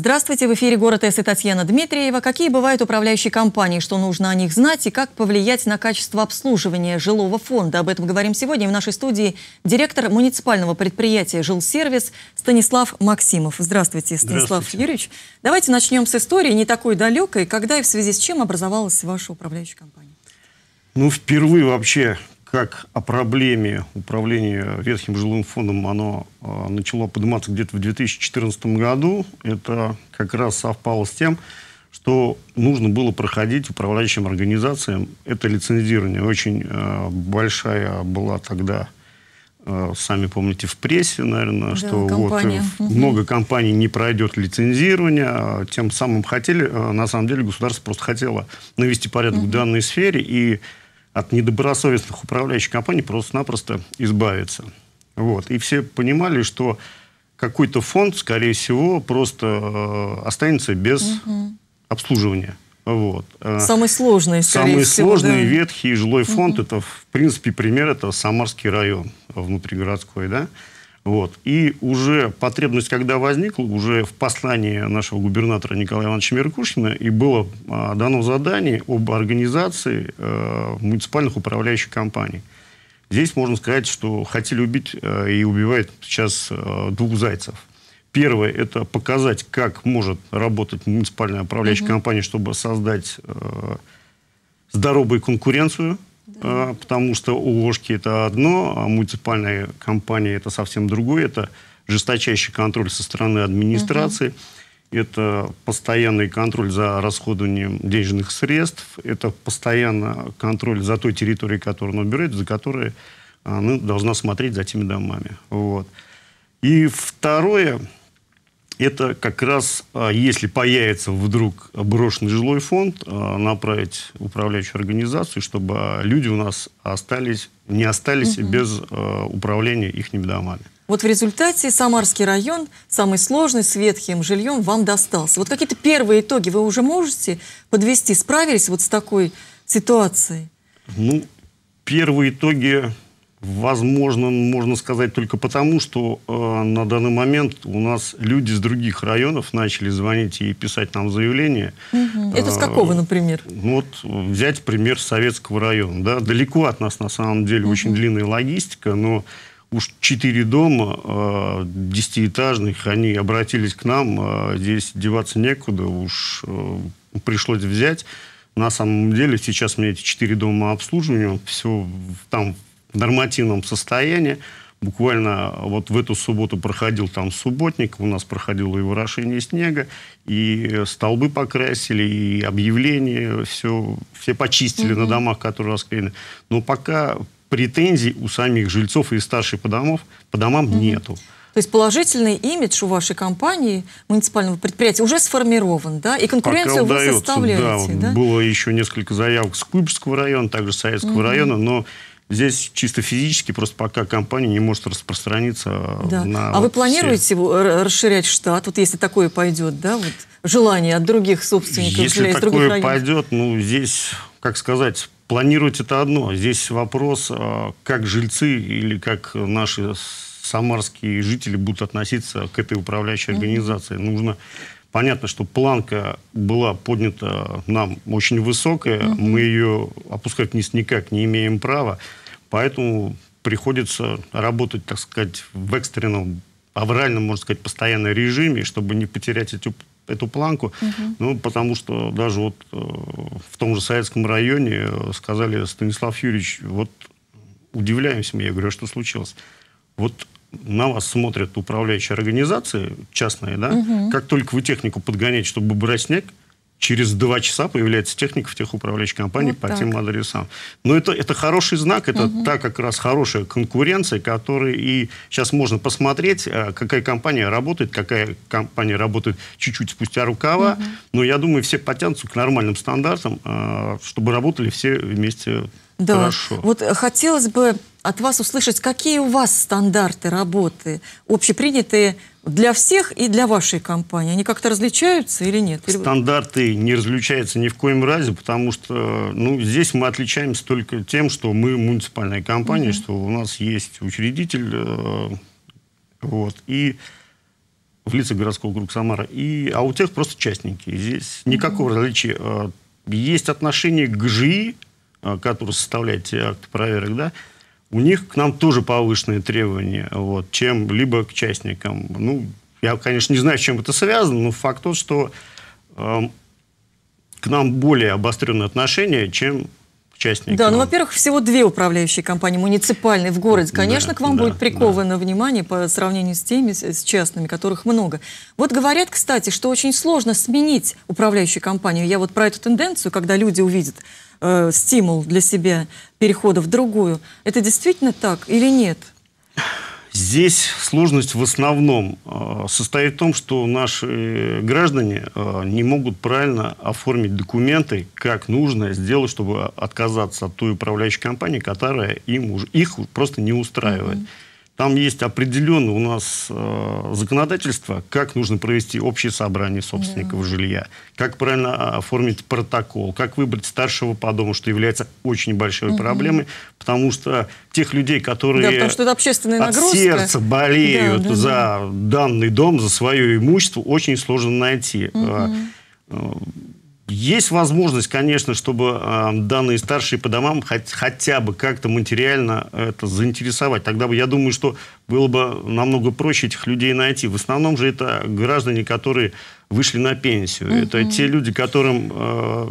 Здравствуйте, в эфире «Город С» и Татьяна Дмитриева. Какие бывают управляющие компании, что нужно о них знать и как повлиять на качество обслуживания жилого фонда? Об этом говорим сегодня в нашей студии директор муниципального предприятия «Жилсервис» Станислав Максимов. Здравствуйте, Станислав Здравствуйте. Юрьевич. Давайте начнем с истории не такой далекой. Когда и в связи с чем образовалась ваша управляющая компания? Ну, впервые вообще как о проблеме управления ветхим жилым фондом оно э, начало подниматься где-то в 2014 году, это как раз совпало с тем, что нужно было проходить управляющим организациям это лицензирование. Очень э, большая была тогда, э, сами помните, в прессе, наверное, да, что вот, э, много компаний не пройдет лицензирование. тем самым хотели, э, на самом деле государство просто хотело навести порядок в данной сфере и от недобросовестных управляющих компаний просто-напросто избавиться. Вот. И все понимали, что какой-то фонд, скорее всего, просто э, останется без угу. обслуживания. Вот. Э, самый сложный, скорее Самый всего, сложный да. ветхий жилой фонд угу. это, в принципе, пример это Самарский район внутригородской, да. Вот. И уже потребность, когда возникла, уже в послании нашего губернатора Николая Ивановича Меркушина и было а, дано задание об организации а, муниципальных управляющих компаний. Здесь можно сказать, что хотели убить а, и убивают сейчас а, двух зайцев. Первое – это показать, как может работать муниципальная управляющая mm компания, чтобы создать э, здоровую конкуренцию – да. потому что ООшки это одно, а муниципальные компании это совсем другое. Это жесточайший контроль со стороны администрации. Угу. Это постоянный контроль за расходованием денежных средств, это постоянно контроль за той территорией, которую она убирает, за которой она должна смотреть за теми домами. Вот. И второе, это как раз, а, если появится вдруг брошенный жилой фонд, а, направить управляющую организацию, чтобы люди у нас остались, не остались угу. без а, управления их домами. Вот в результате Самарский район, самый сложный, с ветхим жильем, вам достался. Вот какие-то первые итоги вы уже можете подвести? Справились вот с такой ситуацией? Ну, первые итоги Возможно, можно сказать только потому, что э, на данный момент у нас люди с других районов начали звонить и писать нам заявления. Угу. Э, Это с какого, например? Э, вот взять пример советского района. Да? Далеко от нас, на самом деле, угу. очень длинная логистика, но уж четыре дома э, десятиэтажных, они обратились к нам, э, здесь деваться некуда, уж э, пришлось взять. На самом деле сейчас мне эти четыре дома обслуживания, все там нормативном состоянии. Буквально вот в эту субботу проходил там субботник, у нас проходило и вырошение снега, и столбы покрасили, и объявления, все, все почистили угу. на домах, которые расклеены. Но пока претензий у самих жильцов и старших по, домов, по домам угу. нету. То есть положительный имидж у вашей компании, муниципального предприятия, уже сформирован, да? И конкуренцию Пока удается, вы составляете, да, да? Было еще несколько заявок с Куйбышского района, также Советского угу. района, но Здесь чисто физически просто пока компания не может распространиться э, да. на... А вот вы планируете все... Э, расширять штат, вот если такое пойдет, да, вот желание от других собственников? Если такое других пойдет, ну, здесь, как сказать, планировать это одно. Здесь вопрос, э, как жильцы или как наши самарские жители будут относиться к этой управляющей mm -hmm. организации. Нужно Понятно, что планка была поднята нам очень высокая, mm-hmm. мы ее опускать вниз никак не имеем права. Поэтому приходится работать, так сказать, в экстренном, авральном, можно сказать, постоянном режиме, чтобы не потерять эту, эту планку. Угу. Ну, потому что даже вот э, в том же Советском районе э, сказали, Станислав Юрьевич, вот удивляемся мы, я говорю, а что случилось? Вот на вас смотрят управляющие организации частные, да, угу. как только вы технику подгоняете, чтобы брать снег, через два часа появляется техника в техуправляющей компании вот по так. тем адресам. Но это, это хороший знак, это угу. та как раз хорошая конкуренция, которая и сейчас можно посмотреть, э, какая компания работает, какая компания работает чуть-чуть спустя рукава. Угу. Но я думаю, все потянутся к нормальным стандартам, э, чтобы работали все вместе да. хорошо. Вот хотелось бы от вас услышать, какие у вас стандарты работы, общепринятые для всех и для вашей компании? Они как-то различаются или нет? Стандарты не различаются ни в коем разе, потому что ну, здесь мы отличаемся только тем, что мы муниципальная компания, угу. что у нас есть учредитель, э, вот, и в лице городского группы Самара, и, а у тех просто частники. Здесь никакого угу. различия. Э, есть отношение к ЖИ, э, который составляет те проверок, да, у них к нам тоже повышенные требования, вот, чем либо к частникам. Ну, я, конечно, не знаю, с чем это связано, но факт тот, что э, к нам более обостренные отношения, чем к частникам. Да, ну, во-первых, всего две управляющие компании муниципальные в городе. Конечно, да, к вам да, будет приковано да. внимание по сравнению с теми, с частными, которых много. Вот говорят, кстати, что очень сложно сменить управляющую компанию. Я вот про эту тенденцию, когда люди увидят э, стимул для себя перехода в другую. Это действительно так или нет? Здесь сложность в основном э, состоит в том, что наши граждане э, не могут правильно оформить документы, как нужно сделать, чтобы отказаться от той управляющей компании, которая им уже, их просто не устраивает. Mm-hmm. Там есть определенное у нас э, законодательство, как нужно провести общее собрание собственников да. жилья, как правильно а, оформить протокол, как выбрать старшего по дому, что является очень большой угу. проблемой, потому что тех людей, которые да, что это от нагрузка. сердца болеют да, да, за да. данный дом, за свое имущество, очень сложно найти. Угу. Есть возможность, конечно, чтобы э, данные старшие по домам хоть, хотя бы как-то материально это заинтересовать. Тогда бы, я думаю, что было бы намного проще этих людей найти. В основном же это граждане, которые вышли на пенсию. Угу. Это те люди, которым э,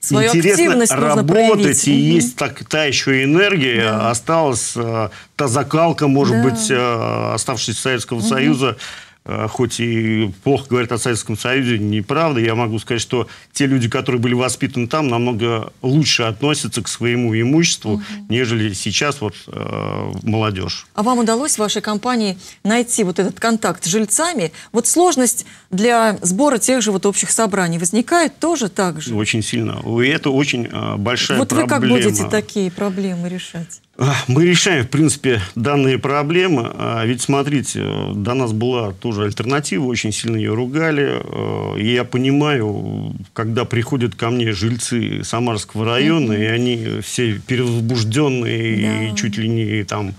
Свою интересно работать, и угу. есть так, та еще энергия, да. осталась э, та закалка, может да. быть, э, оставшаяся Советского угу. Союза. Э, хоть и плохо говорят о Советском Союзе, неправда. Я могу сказать, что те люди, которые были воспитаны там, намного лучше относятся к своему имуществу, угу. нежели сейчас вот э, молодежь. А вам удалось в вашей компании найти вот этот контакт с жильцами? Вот сложность для сбора тех же вот общих собраний возникает тоже так же? Очень сильно. И это очень э, большая вот проблема. Вот вы как будете такие проблемы решать? Мы решаем, в принципе, данные проблемы. А ведь, смотрите, до нас была тоже альтернатива, очень сильно ее ругали. Э, и я понимаю, когда приходят ко мне жильцы Самарского района, и они все перевозбужденные, да. и чуть ли не там...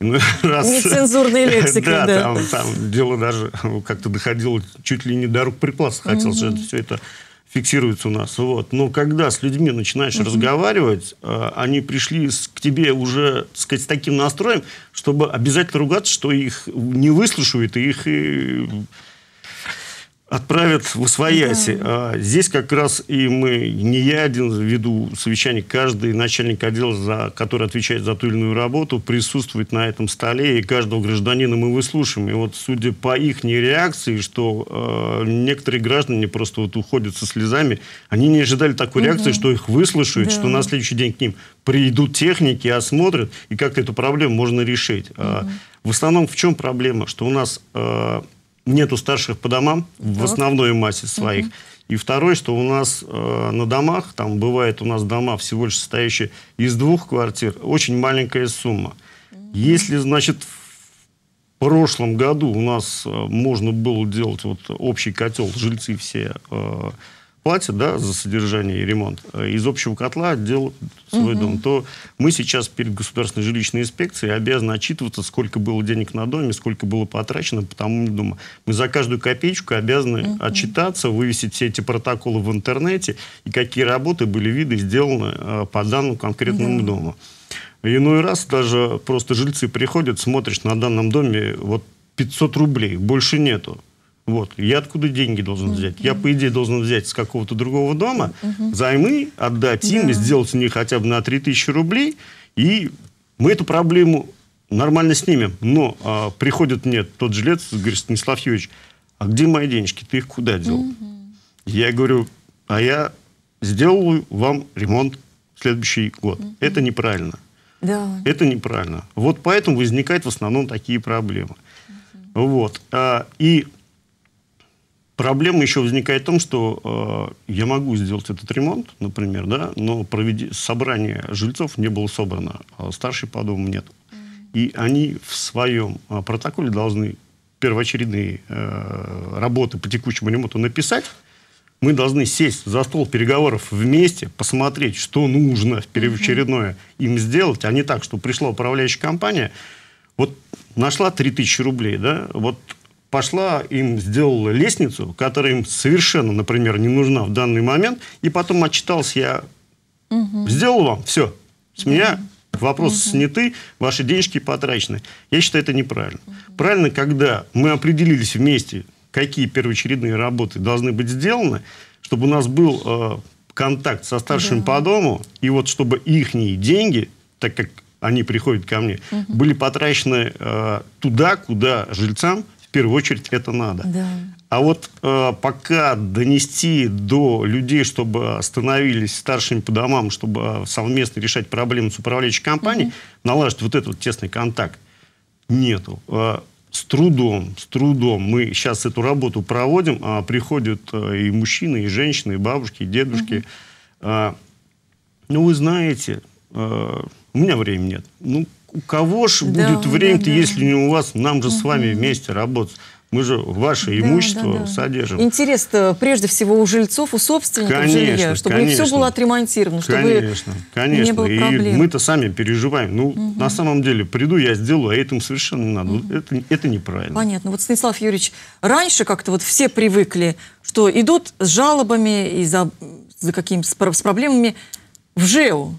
Ну, раз, Нецензурные лексики, да. да. Там, там дело даже как-то доходило чуть ли не до рук припласта. Хотелось mm это все это фиксируется у нас. Вот. Но когда с людьми начинаешь mm разговаривать, э, они пришли с, к тебе уже так сказать, с таким настроем, чтобы обязательно ругаться, что их не выслушают и их и э, отправят в освояси. Да. А здесь как раз и мы, не я один веду совещание, каждый начальник отдела, за, который отвечает за ту или иную работу, присутствует на этом столе, и каждого гражданина мы выслушаем. И вот судя по их реакции, что э, некоторые граждане просто вот уходят со слезами, они не ожидали такой угу. реакции, что их выслушают, да. что на следующий день к ним придут техники, осмотрят, и как-то эту проблему можно решить. Угу. В основном в чем проблема? Что у нас... Э, нету старших по домам так. в основной массе своих. Угу. И второе, что у нас э, на домах, там бывает у нас дома всего лишь состоящие из двух квартир, очень маленькая сумма. Если, значит, в прошлом году у нас э, можно было делать вот общий котел, жильцы все э, платят да, за содержание и ремонт э, из общего котла делают свой угу. дом, то мы сейчас перед государственной жилищной инспекцией обязаны отчитываться, сколько было денег на доме, сколько было потрачено по тому дому. Мы за каждую копеечку обязаны угу. отчитаться, вывесить все эти протоколы в интернете и какие работы были виды сделаны э, по данному конкретному угу. дому. Иной раз даже просто жильцы приходят, смотришь на данном доме, вот 500 рублей, больше нету. Вот. Я откуда деньги должен взять? Я, по идее, должен взять с какого-то другого дома займы, отдать им, да. сделать у них хотя бы на 3000 рублей, и мы эту проблему нормально снимем. Но а, приходит мне тот жилец, говорит, Станислав Юрьевич, а где мои денежки? Ты их куда дел? Угу. Я говорю, а я сделаю вам ремонт в следующий год. Угу. Это неправильно. Да. Это неправильно. Вот поэтому возникают в основном такие проблемы. Угу. Вот. А, и Проблема еще возникает в том, что э, я могу сделать этот ремонт, например, да, но проведи... собрание жильцов не было собрано, а старший по дому нет. И они в своем э, протоколе должны первоочередные э, работы по текущему ремонту написать. Мы должны сесть за стол переговоров вместе, посмотреть, что нужно первоочередное mm -hmm. им сделать, а не так, что пришла управляющая компания, вот нашла 3000 рублей, да, вот пошла им сделала лестницу, которая им совершенно, например, не нужна в данный момент, и потом отчитался я, угу. сделал вам, все, с меня угу. вопросы угу. сняты, ваши денежки потрачены. Я считаю, это неправильно. Угу. Правильно, когда мы определились вместе, какие первоочередные работы должны быть сделаны, чтобы у нас был э, контакт со старшим да. по дому, и вот чтобы их деньги, так как они приходят ко мне, угу. были потрачены э, туда, куда жильцам первую очередь это надо. Да. А вот э, пока донести до людей, чтобы становились старшими по домам, чтобы совместно решать проблемы с управляющей компанией, mm налаживать вот этот вот тесный контакт, нету. Э, с трудом, с трудом мы сейчас эту работу проводим, а приходят э, и мужчины, и женщины, и бабушки, и дедушки. Mm-hmm. ну, вы знаете, а, у меня времени нет. Ну, у кого ж да, будет время-то, да, да. если не у вас, нам же угу. с вами вместе работать. Мы же ваше да, имущество да, да. содержим. Интерес прежде всего у жильцов, у собственников конечно, жилья, чтобы конечно, все было отремонтировано, чтобы конечно, конечно. не было проблем. И мы-то сами переживаем. Ну, угу. на самом деле, приду, я сделаю, а этому совершенно не надо. Угу. Это, это неправильно. Понятно. Вот, Станислав Юрьевич, раньше как-то вот все привыкли, что идут с жалобами и за, за то с проблемами в ЖЭУ.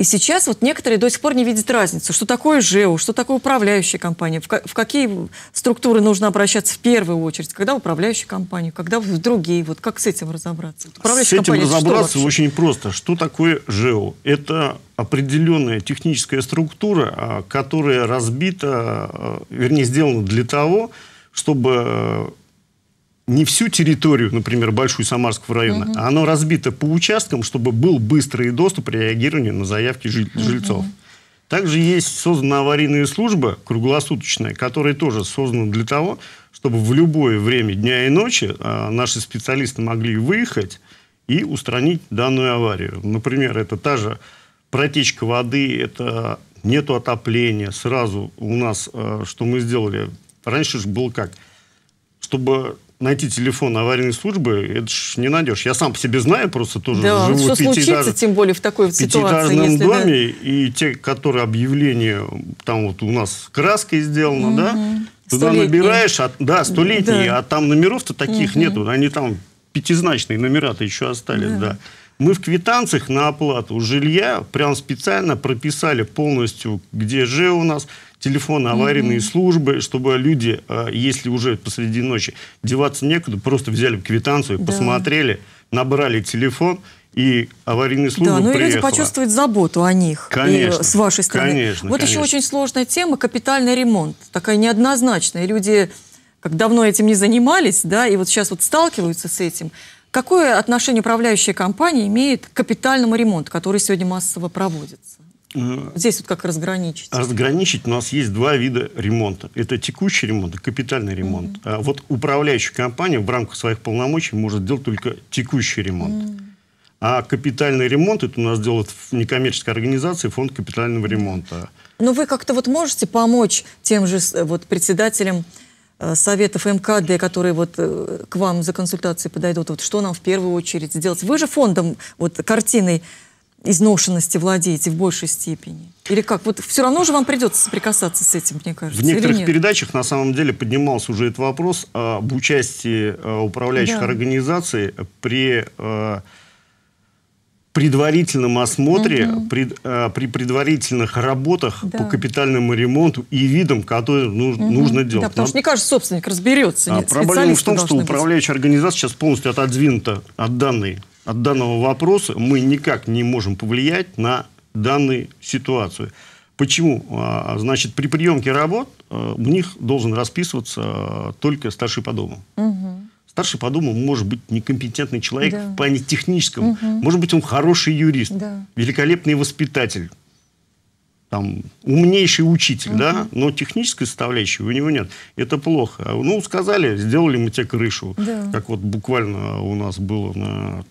И сейчас вот некоторые до сих пор не видят разницу, что такое ЖЭУ, что такое управляющая компания, в, ко в какие структуры нужно обращаться в первую очередь, когда управляющая компания, когда в другие, вот как с этим разобраться? Управляющая с этим компания, разобраться что очень просто. Что такое ЖЭУ? Это определенная техническая структура, а, которая разбита, а, вернее, сделана для того, чтобы а, не всю территорию, например, Большую Самарского района, угу. а оно разбито по участкам, чтобы был быстрый доступ реагирования на заявки жиль- угу. жильцов. Также есть создана аварийная служба круглосуточная, которая тоже создана для того, чтобы в любое время дня и ночи а, наши специалисты могли выехать и устранить данную аварию. Например, это та же протечка воды, это нету отопления. Сразу у нас, а, что мы сделали, раньше же было как, чтобы найти телефон аварийной службы, это ж не найдешь. Я сам по себе знаю, просто тоже да, живу что пятиэтаж... случится, тем более в такой в ситуации, если, доме, да. и те, которые объявление, там вот у нас краской сделано, угу. да, туда набираешь, а, да, столетние, да. а там номеров-то таких угу. нету, они там пятизначные номера-то еще остались, да. да. Мы в квитанциях на оплату жилья прям специально прописали полностью, где же у нас, телефоны аварийные mm-hmm. службы, чтобы люди, э, если уже посреди ночи деваться некуда, просто взяли квитанцию, да. посмотрели, набрали телефон и аварийные службы Да, ну и люди почувствуют заботу о них. Э, конечно. И, с вашей стороны. Конечно, вот конечно. еще очень сложная тема – капитальный ремонт. Такая неоднозначная. Люди как давно этим не занимались, да, и вот сейчас вот сталкиваются с этим. Какое отношение управляющая компания имеет к капитальному ремонту, который сегодня массово проводится? Э, Здесь вот как разграничить? Разграничить. У нас есть два вида ремонта. Это текущий ремонт и капитальный ремонт. Mm-hmm. А вот управляющая компания в рамках своих полномочий может делать только текущий ремонт. Mm-hmm. А капитальный ремонт это у нас делает некоммерческая организация фонд капитального ремонта. Но ну, вы как-то вот можете помочь тем же э, вот председателям э, советов МКД, которые вот к вам за консультацией подойдут, вот что нам в первую очередь сделать? Вы же фондом, вот картиной изношенности владеете в большей степени? Или как? Вот все равно же вам придется соприкасаться с этим, мне кажется. В некоторых передачах на самом деле поднимался уже этот вопрос об участии э, управляющих да. организаций при э, предварительном осмотре, угу. при, э, при предварительных работах да. по капитальному ремонту и видам, которые нужно, угу. нужно делать. Да, потому что не кажется собственник разберется. А, нет, проблема в том, что управляющая организация сейчас полностью отодвинута от данной от данного вопроса мы никак не можем повлиять на данную ситуацию. Почему? А, значит, при приемке работ у э, них должен расписываться э, только старший по дому. Угу. Старший по дому может быть некомпетентный человек да. в плане техническом. Угу. Может быть, он хороший юрист, да. великолепный воспитатель, там, умнейший учитель, угу. да, но технической составляющей у него нет. Это плохо. Ну, сказали, сделали мы тебе крышу. Да. Как вот буквально у нас было на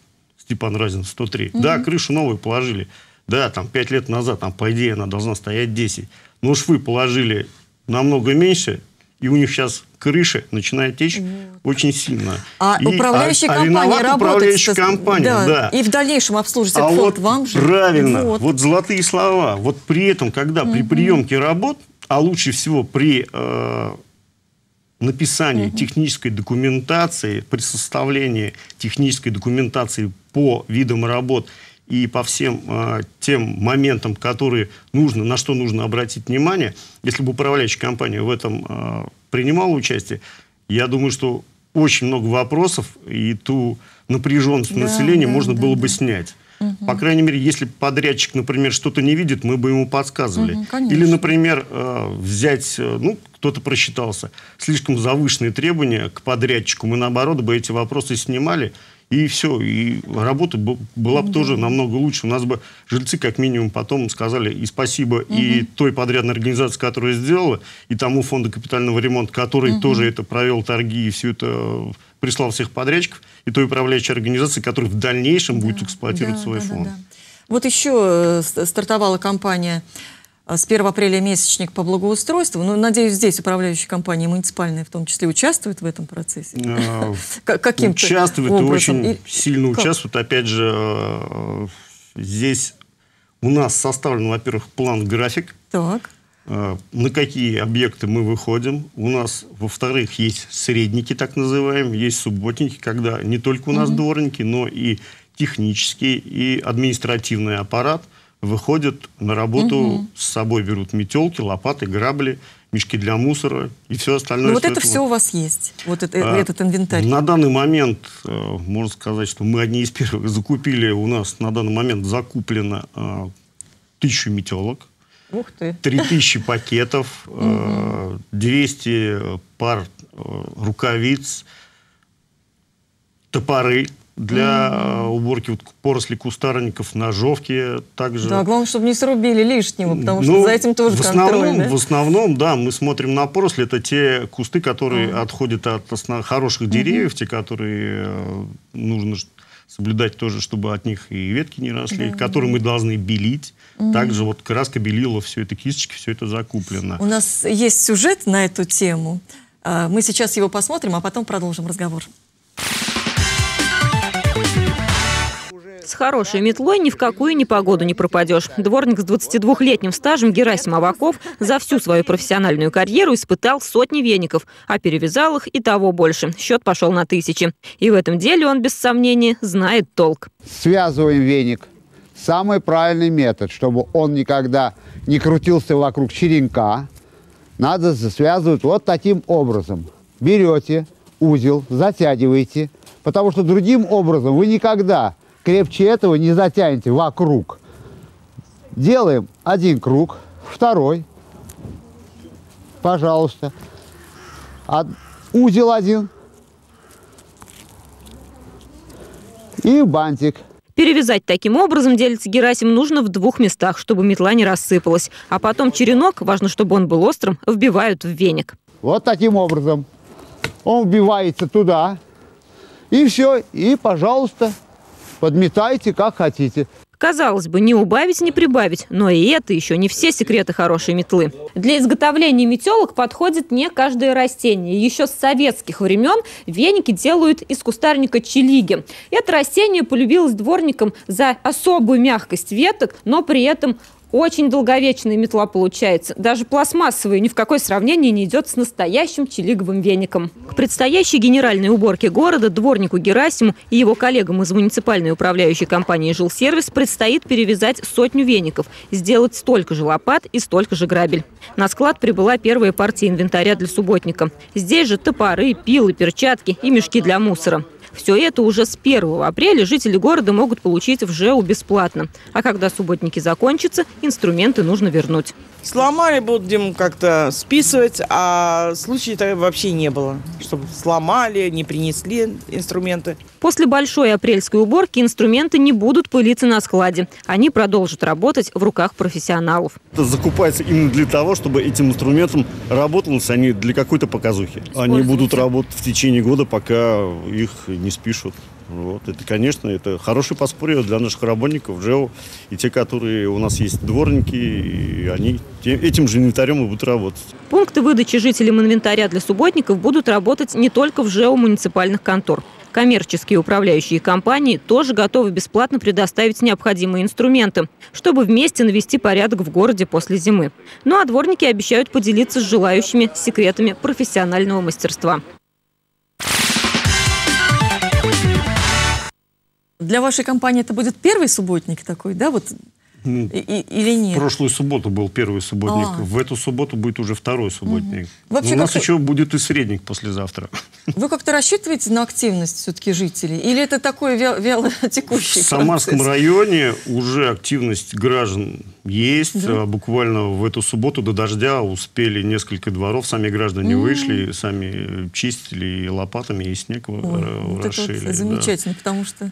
Степан Разин, 103. Угу. Да, крышу новую положили. Да, там 5 лет назад, там, по идее, она должна стоять 10. Но швы положили намного меньше, и у них сейчас крыша начинает течь вот. очень сильно. А и, управляющая а, компания а Управляющая компания, да, да. И в дальнейшем обслуживать. а этот фонд вот вам же. Правильно, вот. вот золотые слова. Вот при этом, когда угу. при приемке работ, а лучше всего при э, написанию угу. технической документации, при составлении технической документации по видам работ и по всем э, тем моментам, которые нужно, на что нужно обратить внимание, если бы управляющая компания в этом э, принимала участие, я думаю, что очень много вопросов и ту напряженность да, населения да, можно да, было да. бы снять. Угу. По крайней мере, если подрядчик, например, что-то не видит, мы бы ему подсказывали. Угу, Или, например, э, взять, э, ну, кто-то просчитался, слишком завышенные требования к подрядчику. Мы, наоборот, бы эти вопросы снимали и все. И работа была бы mm тоже намного лучше. У нас бы жильцы, как минимум, потом сказали и спасибо mm и той подрядной организации, которая сделала, и тому фонду капитального ремонта, который mm тоже это провел торги и все это э, прислал всех подрядчиков, и той управляющей организации, которая в дальнейшем да, будет эксплуатировать да, свой да, фонд. Да, да. Вот еще э, стартовала компания а, с 1 апреля месячник по благоустройству. Ну, надеюсь, здесь управляющие компании муниципальные в том числе участвуют в этом процессе? Э, Каким Участвуют и очень сильно участвуют. Опять же, э, здесь у нас составлен, во-первых, план-график. Так э, на какие объекты мы выходим. У нас, во-вторых, есть средники, так называемые, есть субботники, когда не только у нас дворники, но и технический, и административный аппарат – выходят на работу угу. с собой, берут метелки, лопаты, грабли, мешки для мусора и все остальное. Ну, вот это все у вас есть, вот это, а, этот инвентарь. На данный момент, э, можно сказать, что мы одни из первых закупили, у нас на данный момент закуплено э, тысячу метелок, Ух ты. 3000 пакетов, э, 200 пар э, рукавиц, топоры, для уборки вот поросли кустарников, ножовки также. Да, главное, чтобы не срубили лишнего, потому что ну, за этим тоже в основном, контроль. Да? В основном, да, мы смотрим на поросли, это те кусты, которые mm. отходят от основ... хороших деревьев, mm -hmm. те, которые э, нужно соблюдать тоже, чтобы от них и ветки не росли, да. которые мы должны белить. Угу. Также вот краска белила, все это кисточки, все это закуплено. У нас есть сюжет на эту тему. А, мы сейчас его посмотрим, а потом продолжим разговор. С хорошей метлой ни в какую непогоду не пропадешь. Дворник с 22-летним стажем Герасим Аваков за всю свою профессиональную карьеру испытал сотни веников, а перевязал их и того больше. Счет пошел на тысячи. И в этом деле он, без сомнения, знает толк. Связываем веник. Самый правильный метод, чтобы он никогда не крутился вокруг черенка, надо связывать вот таким образом. Берете узел, затягиваете, потому что другим образом вы никогда крепче этого не затянете вокруг. Делаем один круг, второй. Пожалуйста. Од... Узел один. И бантик. Перевязать таким образом, делится Герасим, нужно в двух местах, чтобы метла не рассыпалась. А потом черенок, важно, чтобы он был острым, вбивают в веник. Вот таким образом. Он вбивается туда. И все. И, пожалуйста, подметайте как хотите. Казалось бы, не убавить, не прибавить, но и это еще не все секреты хорошей метлы. Для изготовления метелок подходит не каждое растение. Еще с советских времен веники делают из кустарника чилиги. Это растение полюбилось дворникам за особую мягкость веток, но при этом очень долговечная метла получается. Даже пластмассовая ни в какое сравнение не идет с настоящим чилиговым веником. К предстоящей генеральной уборке города дворнику Герасиму и его коллегам из муниципальной управляющей компании «Жилсервис» предстоит перевязать сотню веников, сделать столько же лопат и столько же грабель. На склад прибыла первая партия инвентаря для субботника. Здесь же топоры, пилы, перчатки и мешки для мусора. Все это уже с 1 апреля жители города могут получить в ЖЭУ бесплатно. А когда субботники закончатся, инструменты нужно вернуть. Сломали, будем как-то списывать, а случаев вообще не было, чтобы сломали, не принесли инструменты. После большой апрельской уборки инструменты не будут пылиться на складе. Они продолжат работать в руках профессионалов. Это закупается именно для того, чтобы этим инструментом работалось, а не для какой-то показухи. Они будут работать в течение года, пока их не спишут. Вот. Это, конечно, это хороший подспорье для наших работников, ЖЭО, и те, которые у нас есть дворники, и они тем, этим же инвентарем и будут работать. Пункты выдачи жителям инвентаря для субботников будут работать не только в ЖЭО муниципальных контор. Коммерческие управляющие компании тоже готовы бесплатно предоставить необходимые инструменты, чтобы вместе навести порядок в городе после зимы. Ну а дворники обещают поделиться с желающими секретами профессионального мастерства. для вашей компании это будет первый субботник такой, да, вот ну, и, или нет? прошлую субботу был первый субботник, а. в эту субботу будет уже второй субботник. Угу. Вообще, у нас еще будет и средник послезавтра. Вы как-то рассчитываете на активность все-таки жителей? Или это такой вя вяло текущий В Самарском процесс? районе уже активность граждан есть. Да. А, буквально в эту субботу до дождя успели несколько дворов. Сами граждане mm. вышли, сами чистили лопатами, и снег Ой, Вот это вот замечательно, да. потому что...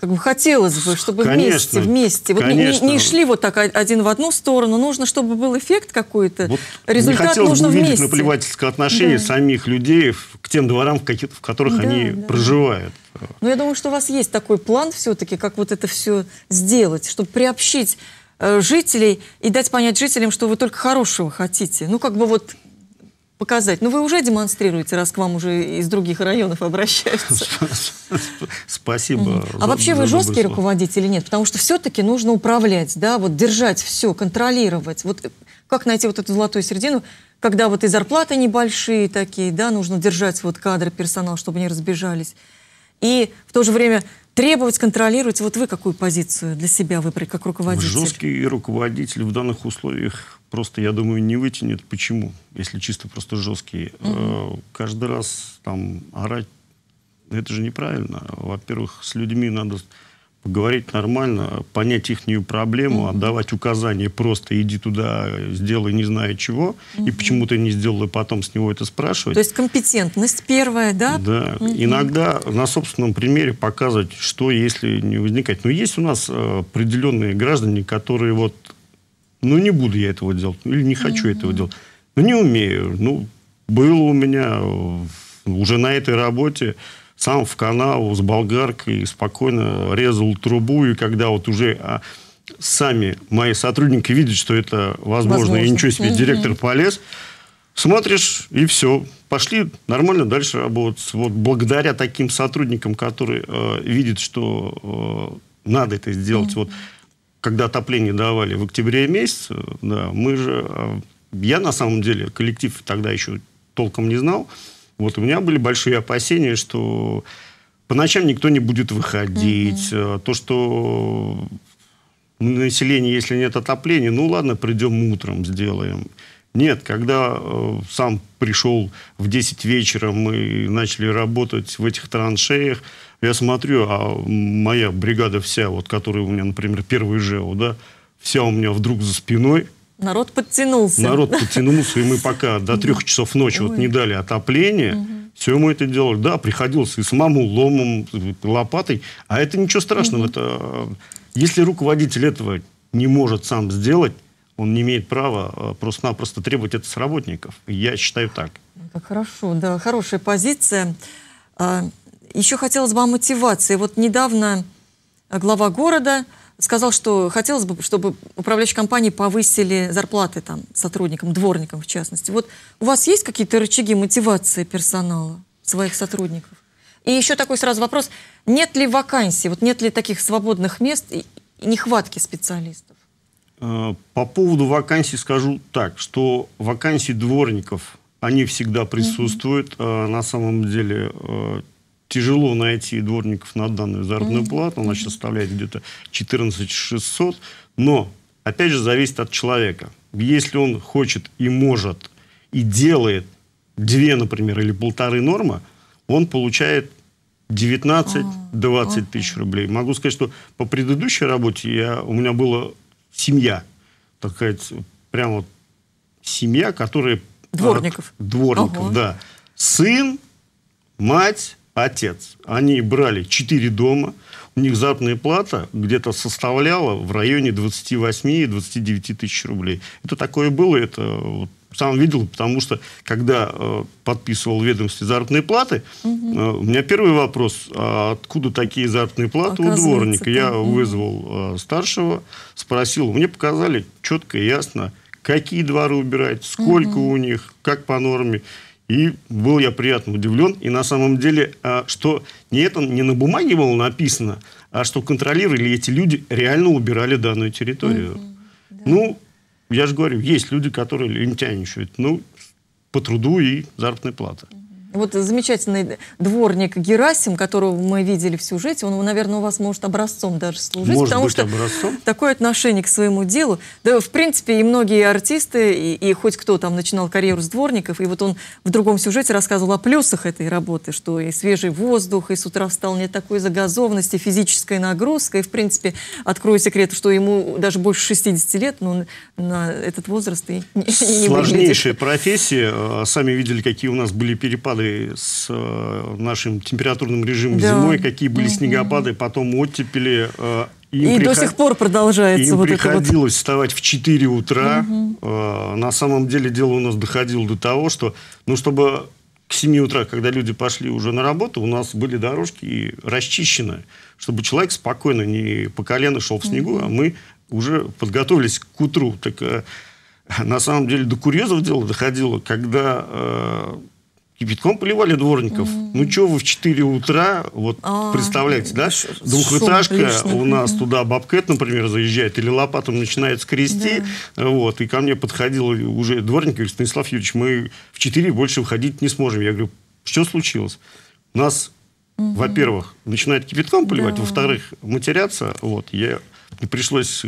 Как бы хотелось бы, чтобы конечно, вместе, вместе. Вот Не, не шли вот так один в одну сторону. Нужно, чтобы был эффект какой-то. Вот результат не хотелось нужно бы видеть вместе. наплевательское отношение да. самих людей к тем дворам, в, каких, в которых да, они да. проживают. Но ну, я думаю, что у вас есть такой план все-таки, как вот это все сделать, чтобы приобщить э, жителей и дать понять жителям, что вы только хорошего хотите. Ну, как бы вот показать? Ну, вы уже демонстрируете, раз к вам уже из других районов обращаются. Спасибо. А вообще вы жесткий руководитель или нет? Потому что все-таки нужно управлять, да, вот держать все, контролировать. Вот э, как найти вот эту золотую середину, когда вот и зарплаты небольшие такие, да, нужно держать вот кадры, персонал, чтобы не разбежались. И в то же время требовать, контролировать. Вот вы какую позицию для себя выбрали как руководитель? Жесткий руководитель в данных условиях просто, я думаю, не вытянет. Почему? Если чисто просто жесткий. Угу. Каждый раз там орать, это же неправильно. Во-первых, с людьми надо говорить нормально, понять их проблему, mm-hmm. отдавать указания просто иди туда, сделай не знаю чего, mm-hmm. и почему ты не сделал, и потом с него это спрашивать. То есть компетентность первая, да? Да. Mm-hmm. Иногда на собственном примере показывать, что если не возникать. Но есть у нас э, определенные граждане, которые вот, ну не буду я этого делать, или не хочу mm-hmm. этого делать, ну не умею, ну было у меня уже на этой работе, сам в канаву с болгаркой спокойно резал трубу, и когда вот уже а, сами мои сотрудники видят, что это возможно, возможно. и ничего себе, директор полез, смотришь, и все. Пошли нормально дальше работать Вот благодаря таким сотрудникам, которые э, видят, что э, надо это сделать. Mm-hmm. Вот когда отопление давали в октябре месяце, да, мы же... Э, я, на самом деле, коллектив тогда еще толком не знал. Э, вот у меня были большие опасения, что по ночам никто не будет выходить. Mm-hmm. То, что население, если нет отопления, ну ладно, придем утром, сделаем. Нет, когда э, сам пришел в 10 вечера, мы начали работать в этих траншеях, я смотрю, а моя бригада вся, вот, которая у меня, например, первый ЖЭО, да, вся у меня вдруг за спиной – Народ подтянулся. Народ подтянулся, и мы пока до трех часов ночи вот не дали отопления. Все ему это делали. Да, приходилось и с маму ломом, лопатой. А это ничего страшного. Это, э, если руководитель этого не может сам сделать, он не имеет права э, просто-напросто требовать это с работников. Я считаю так. Ну, как хорошо, да, хорошая позиция. А, Еще хотелось бы о мотивации. Вот недавно глава города сказал, что хотелось бы, чтобы управляющие компании повысили зарплаты там, сотрудникам, дворникам в частности. Вот у вас есть какие-то рычаги мотивации персонала, своих сотрудников? И еще такой сразу вопрос. Нет ли вакансий, вот нет ли таких свободных мест и нехватки специалистов? Э, по поводу вакансий скажу так, что вакансии дворников, они всегда присутствуют. Угу. На самом деле э, тяжело найти дворников на данную заработную mm-hmm. плату, она сейчас составляет где-то 14 600, но, опять же, зависит от человека. Если он хочет и может, и делает две, например, или полторы нормы, он получает 19-20 oh. тысяч рублей. Могу сказать, что по предыдущей работе я, у меня была семья, такая, прям вот семья, которая... А, дворников. От, дворников, Ого. да. Сын, мать, отец. Они брали 4 дома, у них заработная плата где-то составляла в районе 28-29 тысяч рублей. Это такое было, это вот сам видел, потому что когда э, подписывал ведомстве заработные платы, угу. э, у меня первый вопрос, а откуда такие заработные платы у дворника? Я угу. вызвал э, старшего, спросил, мне показали четко и ясно, какие дворы убирать, сколько угу. у них, как по норме. И был я приятно удивлен. И на самом деле, а, что не это не на бумаге было написано, а что контролировали эти люди реально убирали данную территорию. Угу, да. Ну, я же говорю, есть люди, которые лентяничают. Ну, по труду и заработной плата. Вот замечательный дворник Герасим, которого мы видели в сюжете, он, наверное, у вас может образцом даже служить, может потому быть, что образцом. такое отношение к своему делу. Да, в принципе, и многие артисты, и, и хоть кто там начинал карьеру с дворников, и вот он в другом сюжете рассказывал о плюсах этой работы, что и свежий воздух, и с утра встал не такой загазованности, физической нагрузкой. и, в принципе, открою секрет, что ему даже больше 60 лет, но на этот возраст и не Сложнейшая выглядит. профессия. Э, сами видели, какие у нас были перепады годы с э, нашим температурным режимом да. зимой, какие были снегопады, потом оттепели. Э, им и приход... до сих пор продолжается им вот приходилось это вот... вставать в 4 утра. Угу. На самом деле дело у нас доходило до того, что, ну, чтобы к 7 утра, когда люди пошли уже на работу, у нас были дорожки расчищены, чтобы человек спокойно не по колено шел в снегу, а мы уже подготовились к утру. Так на самом деле до курьезов дело доходило, когда э, кипятком поливали дворников. Mm. Ну, что вы в 4 утра, вот а, представляете, да? Двухэтажка у нас туда бабкет, например, заезжает, или лопатом начинает скрести, да. вот, и ко мне подходил уже дворник, говорит, Станислав Юрьевич, мы в 4 больше выходить не сможем. Я говорю, что случилось? У нас, mm-hmm. во-первых, начинает кипятком поливать, да. во-вторых, матеряться, вот, я... Пришлось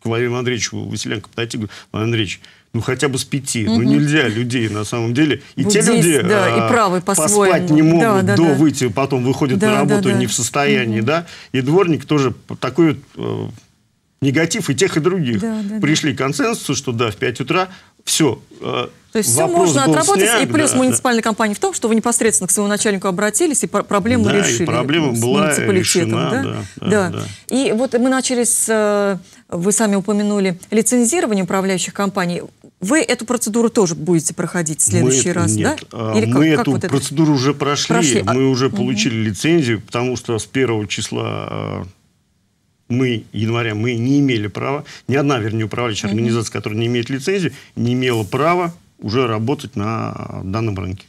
к Владимиру Андреевичу Василенко подойти, говорю, Владимир Андреевич, ну хотя бы с пяти. Угу. Ну нельзя людей на самом деле. И Буддист, те люди да, а, и правы по поспать не могут да, да, до да. выйти, потом выходят да, на работу да, да. не в состоянии, угу. да. И дворник тоже такой вот э, негатив и тех, и других. Да, да, Пришли да. к консенсусу, что да, в 5 утра все. Э, то есть все можно отработать, снят, и плюс да, муниципальной да. компании в том, что вы непосредственно к своему начальнику обратились и проблему да, решили. И проблема с была муниципалитетом, решена, да? Да, да, да. да. И вот мы начали с, э, вы сами упомянули, лицензирование управляющих компаний. Вы эту процедуру тоже будете проходить в следующий мы, раз, нет. да? А Или мы как, эту как вот процедуру это? уже прошли. прошли. А, мы а... уже получили угу. лицензию, потому что с первого числа а, мы, января, мы не имели права, ни одна, вернее, управляющая угу. организация, которая не имеет лицензии, не имела права уже работать на данном рынке.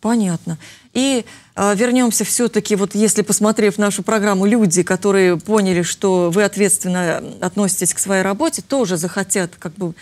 Понятно. И э, вернемся все-таки, вот если посмотрев нашу программу, люди, которые поняли, что вы ответственно относитесь к своей работе, тоже захотят как бы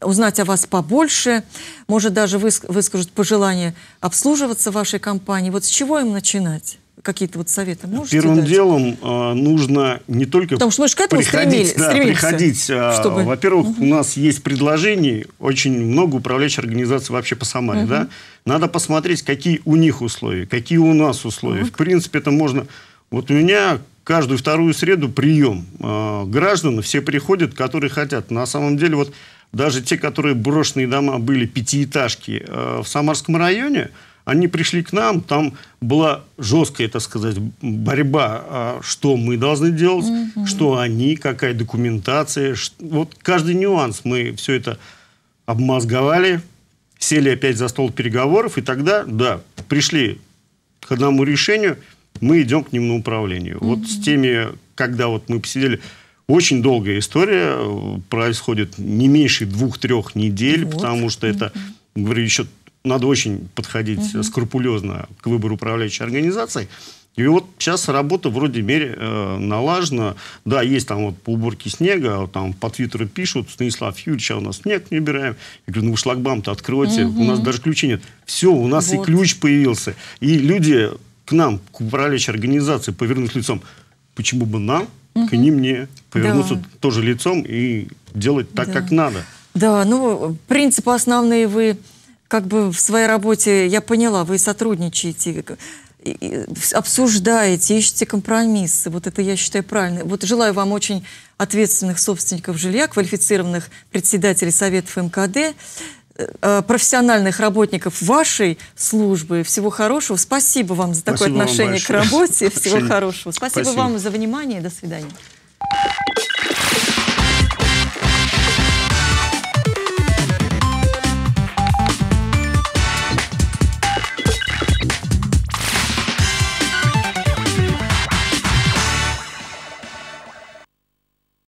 узнать о вас побольше, может даже выск выскажут пожелание обслуживаться вашей компании. Вот с чего им начинать? какие-то вот советы можете Первым дать? делом э, нужно не только Потому что мы же к этому приходить, стремили, да, приходить. А, чтобы... Во-первых, угу. у нас есть предложений очень много управляющих организаций вообще по Самаре. Угу. Да? Надо посмотреть, какие у них условия, какие у нас условия. Угу. В принципе, это можно... Вот у меня каждую вторую среду прием э, граждан, все приходят, которые хотят. На самом деле, вот даже те, которые брошенные дома были, пятиэтажки э, в Самарском районе – они пришли к нам, там была жесткая, так сказать, борьба, а, что мы должны делать, угу. что они, какая документация. Вот каждый нюанс мы все это обмозговали, сели опять за стол переговоров, и тогда, да, пришли к одному решению, мы идем к ним на управление. Угу. Вот с теми, когда вот мы посидели... Очень долгая история, э, происходит не меньше двух-трех недель, вот. потому что это, говорю, еще надо очень подходить угу. скрупулезно к выбору управляющей организации. И вот сейчас работа вроде мере э, налажена. Да, есть там вот по уборке снега, а там по Твиттеру пишут, Станислав Юрьевич, а у нас снег не убираем. Я говорю, ну вы шлагбаум-то откройте, угу. у нас даже ключей нет. Все, у нас вот. и ключ появился. И люди к нам, к управляющей организации, повернулись лицом. Почему бы нам угу. к ним не повернуться да. тоже лицом и делать так, да. как надо? Да, ну принципы основные вы как бы в своей работе, я поняла, вы сотрудничаете, обсуждаете, ищете компромиссы. Вот это я считаю правильно. Вот желаю вам очень ответственных собственников жилья, квалифицированных председателей советов МКД, э, профессиональных работников вашей службы. Всего хорошего. Спасибо вам за такое Спасибо отношение к работе. Всего хорошего. Спасибо, Спасибо вам за внимание. До свидания.